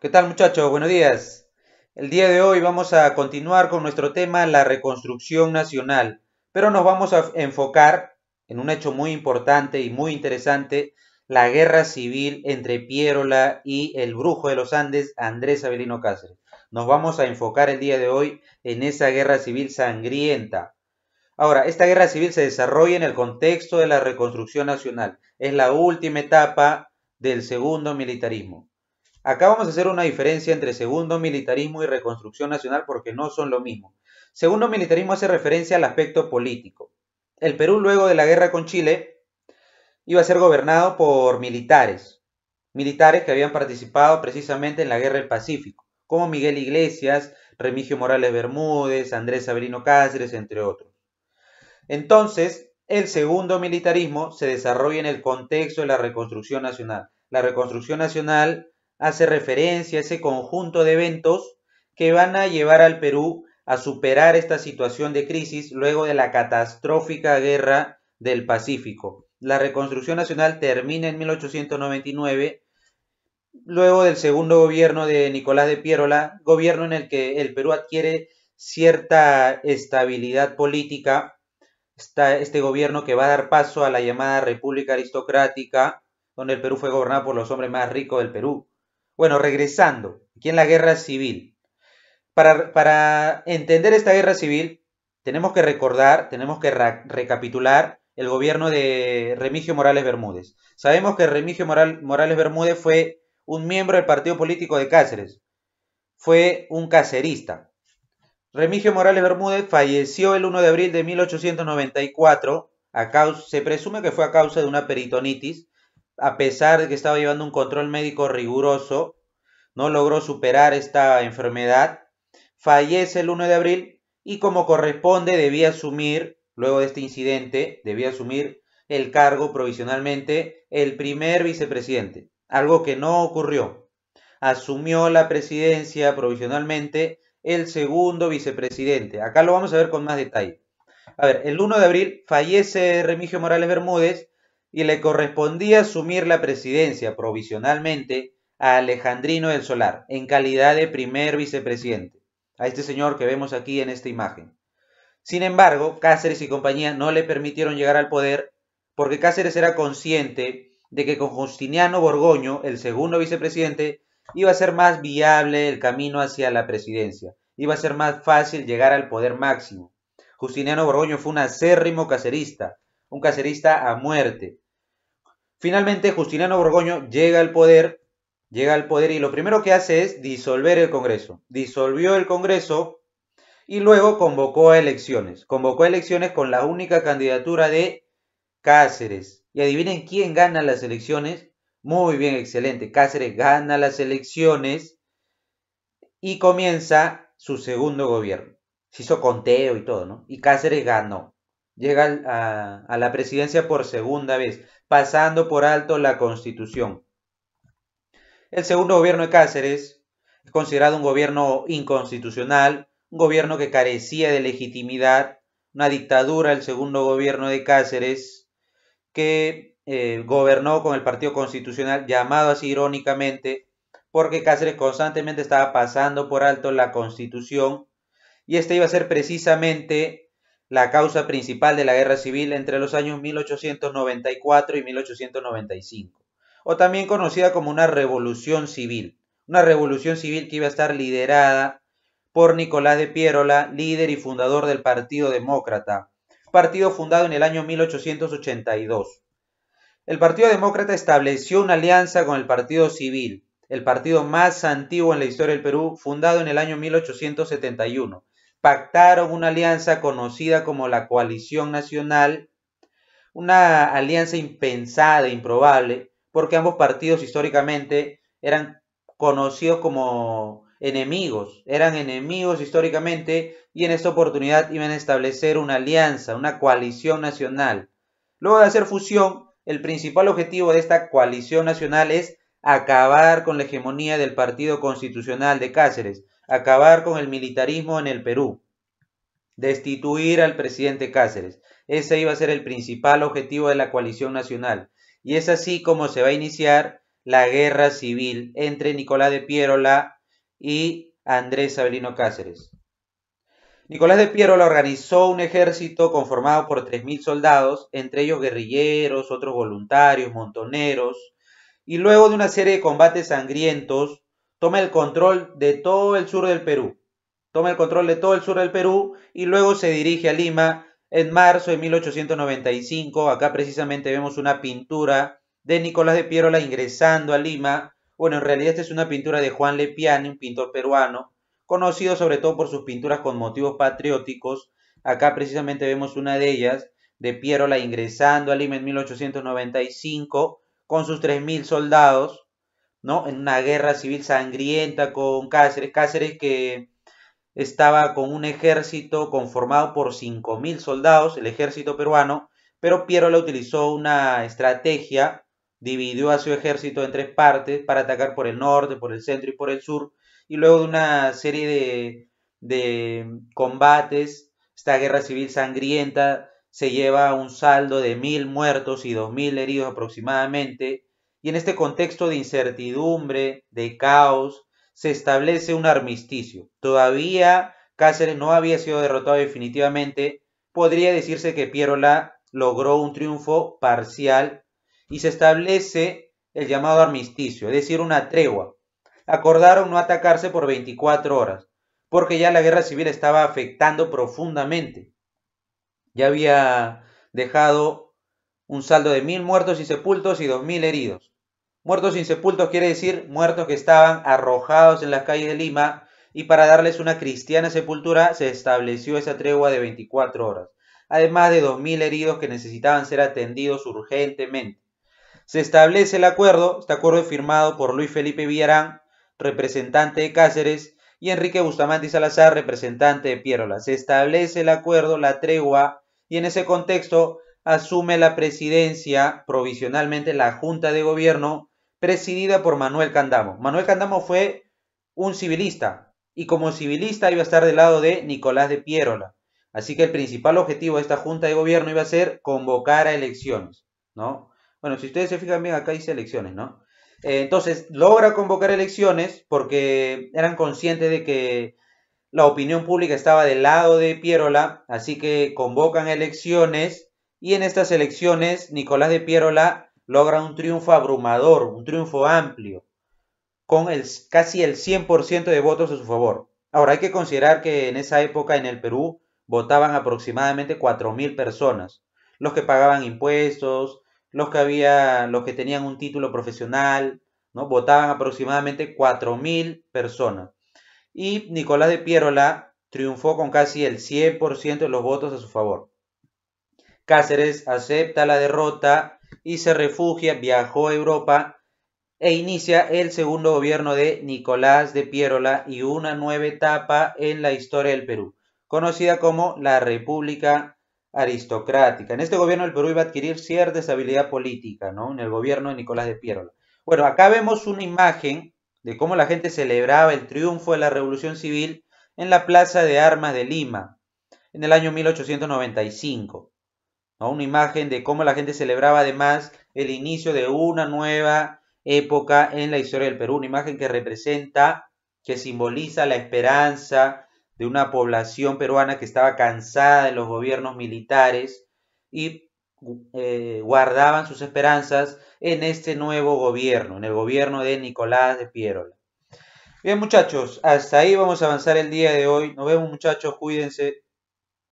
¿Qué tal muchachos? Buenos días. El día de hoy vamos a continuar con nuestro tema la reconstrucción nacional, pero nos vamos a enfocar en un hecho muy importante y muy interesante, la guerra civil entre Pierola y el brujo de los Andes, Andrés Avelino Cáceres. Nos vamos a enfocar el día de hoy en esa guerra civil sangrienta. Ahora, esta guerra civil se desarrolla en el contexto de la reconstrucción nacional. Es la última etapa del segundo militarismo. Acá vamos a hacer una diferencia entre segundo militarismo y reconstrucción nacional porque no son lo mismo. Segundo militarismo hace referencia al aspecto político. El Perú luego de la guerra con Chile iba a ser gobernado por militares, militares que habían participado precisamente en la guerra del Pacífico, como Miguel Iglesias, Remigio Morales Bermúdez, Andrés Avelino Cáceres, entre otros. Entonces, el segundo militarismo se desarrolla en el contexto de la reconstrucción nacional. La reconstrucción nacional hace referencia a ese conjunto de eventos que van a llevar al Perú a superar esta situación de crisis luego de la catastrófica guerra del Pacífico. La reconstrucción nacional termina en 1899, luego del segundo gobierno de Nicolás de Pierola, gobierno en el que el Perú adquiere cierta estabilidad política, Está este gobierno que va a dar paso a la llamada República Aristocrática, donde el Perú fue gobernado por los hombres más ricos del Perú. Bueno, regresando, aquí en la guerra civil. Para, entender esta guerra civil, tenemos que recordar, tenemos que recapitular el gobierno de Remigio Morales Bermúdez. Sabemos que Remigio Morales Bermúdez fue un miembro del partido político de Cáceres. Fue un cacerista. Remigio Morales Bermúdez falleció el 1 de abril de 1894. A causa, se presume que fue a causa de una peritonitis a pesar de que estaba llevando un control médico riguroso, no logró superar esta enfermedad, fallece el 1 de abril y como corresponde debía asumir, luego de este incidente, debía asumir el cargo provisionalmente el primer vicepresidente, algo que no ocurrió. Asumió la presidencia provisionalmente el segundo vicepresidente. Acá lo vamos a ver con más detalle. A ver, el 1 de abril fallece Remigio Morales Bermúdez y le correspondía asumir la presidencia provisionalmente a Alejandrino del Solar, en calidad de primer vicepresidente, a este señor que vemos aquí en esta imagen. Sin embargo, Cáceres y compañía no le permitieron llegar al poder porque Cáceres era consciente de que con Justiniano Borgoño, el segundo vicepresidente, iba a ser más viable el camino hacia la presidencia, iba a ser más fácil llegar al poder máximo. Justiniano Borgoño fue un acérrimo cacerista, un cacerista a muerte. Finalmente, Justiniano Borgoño llega al poder, llega al poder y lo primero que hace es disolver el Congreso. Disolvió el Congreso y luego convocó a elecciones. Convocó a elecciones con la única candidatura de Cáceres. Y adivinen quién gana las elecciones. Muy bien, excelente. Cáceres gana las elecciones y comienza su segundo gobierno. Se hizo conteo y todo, ¿no? Y Cáceres ganó llega a, la presidencia por segunda vez, pasando por alto la constitución. El segundo gobierno de Cáceres es considerado un gobierno inconstitucional, un gobierno que carecía de legitimidad, una dictadura, el segundo gobierno de Cáceres, que eh, gobernó con el Partido Constitucional, llamado así irónicamente, porque Cáceres constantemente estaba pasando por alto la constitución, y este iba a ser precisamente la causa principal de la guerra civil entre los años 1894 y 1895, o también conocida como una revolución civil, una revolución civil que iba a estar liderada por Nicolás de Pierola, líder y fundador del Partido Demócrata, partido fundado en el año 1882. El Partido Demócrata estableció una alianza con el Partido Civil, el partido más antiguo en la historia del Perú, fundado en el año 1871 pactaron una alianza conocida como la Coalición Nacional, una alianza impensada, improbable, porque ambos partidos históricamente eran conocidos como enemigos, eran enemigos históricamente y en esta oportunidad iban a establecer una alianza, una coalición nacional. Luego de hacer fusión, el principal objetivo de esta coalición nacional es acabar con la hegemonía del Partido Constitucional de Cáceres, acabar con el militarismo en el Perú, destituir al presidente Cáceres. Ese iba a ser el principal objetivo de la coalición nacional. Y es así como se va a iniciar la guerra civil entre Nicolás de Pierola y Andrés Abelino Cáceres. Nicolás de Pierola organizó un ejército conformado por 3.000 soldados, entre ellos guerrilleros, otros voluntarios, montoneros, y luego de una serie de combates sangrientos, toma el control de todo el sur del Perú. Toma el control de todo el sur del Perú y luego se dirige a Lima en marzo de 1895. Acá precisamente vemos una pintura de Nicolás de Pierola ingresando a Lima. Bueno, en realidad esta es una pintura de Juan Lepiani, un pintor peruano, conocido sobre todo por sus pinturas con motivos patrióticos. Acá precisamente vemos una de ellas, de Pierola ingresando a Lima en 1895 con sus 3.000 soldados. ¿no? En una guerra civil sangrienta con Cáceres, Cáceres que estaba con un ejército conformado por 5.000 soldados, el ejército peruano, pero Piero le utilizó una estrategia, dividió a su ejército en tres partes para atacar por el norte, por el centro y por el sur, y luego de una serie de, de combates, esta guerra civil sangrienta se lleva a un saldo de mil muertos y dos mil heridos aproximadamente, y en este contexto de incertidumbre, de caos, se establece un armisticio. Todavía Cáceres no había sido derrotado definitivamente, podría decirse que Pierola logró un triunfo parcial y se establece el llamado armisticio, es decir, una tregua. Acordaron no atacarse por 24 horas, porque ya la guerra civil estaba afectando profundamente. Ya había dejado un saldo de mil muertos y sepultos y mil heridos. Muertos y sepultos quiere decir muertos que estaban arrojados en las calles de Lima y para darles una cristiana sepultura se estableció esa tregua de 24 horas, además de 2.000 heridos que necesitaban ser atendidos urgentemente. Se establece el acuerdo, este acuerdo es firmado por Luis Felipe Villarán, representante de Cáceres, y Enrique Bustamante Salazar, representante de Piérola Se establece el acuerdo, la tregua, y en ese contexto asume la presidencia provisionalmente la Junta de Gobierno presidida por Manuel Candamo. Manuel Candamo fue un civilista y como civilista iba a estar del lado de Nicolás de Pierola. Así que el principal objetivo de esta Junta de Gobierno iba a ser convocar a elecciones, ¿no? Bueno, si ustedes se fijan bien, acá dice elecciones, ¿no? Eh, entonces, logra convocar elecciones porque eran conscientes de que la opinión pública estaba del lado de Pierola, así que convocan elecciones y en estas elecciones, Nicolás de Pierola logra un triunfo abrumador, un triunfo amplio, con casi el 100% de votos a su favor. Ahora, hay que considerar que en esa época en el Perú votaban aproximadamente 4.000 personas, los que pagaban impuestos, los que, los que tenían un título profesional, ¿no? votaban aproximadamente 4.000 personas. Y Nicolás de Pierola triunfó con casi el 100% de los votos a su favor. Cáceres acepta la derrota y se refugia, viajó a Europa e inicia el segundo gobierno de Nicolás de Piérola y una nueva etapa en la historia del Perú, conocida como la República Aristocrática. En este gobierno el Perú iba a adquirir cierta estabilidad política, ¿no? En el gobierno de Nicolás de Pierola. Bueno, acá vemos una imagen de cómo la gente celebraba el triunfo de la Revolución Civil en la Plaza de Armas de Lima en el año 1895. Una imagen de cómo la gente celebraba además el inicio de una nueva época en la historia del Perú, una imagen que representa, que simboliza la esperanza de una población peruana que estaba cansada de los gobiernos militares y eh, guardaban sus esperanzas en este nuevo gobierno, en el gobierno de Nicolás de Pierola. Bien muchachos, hasta ahí vamos a avanzar el día de hoy. Nos vemos muchachos, cuídense.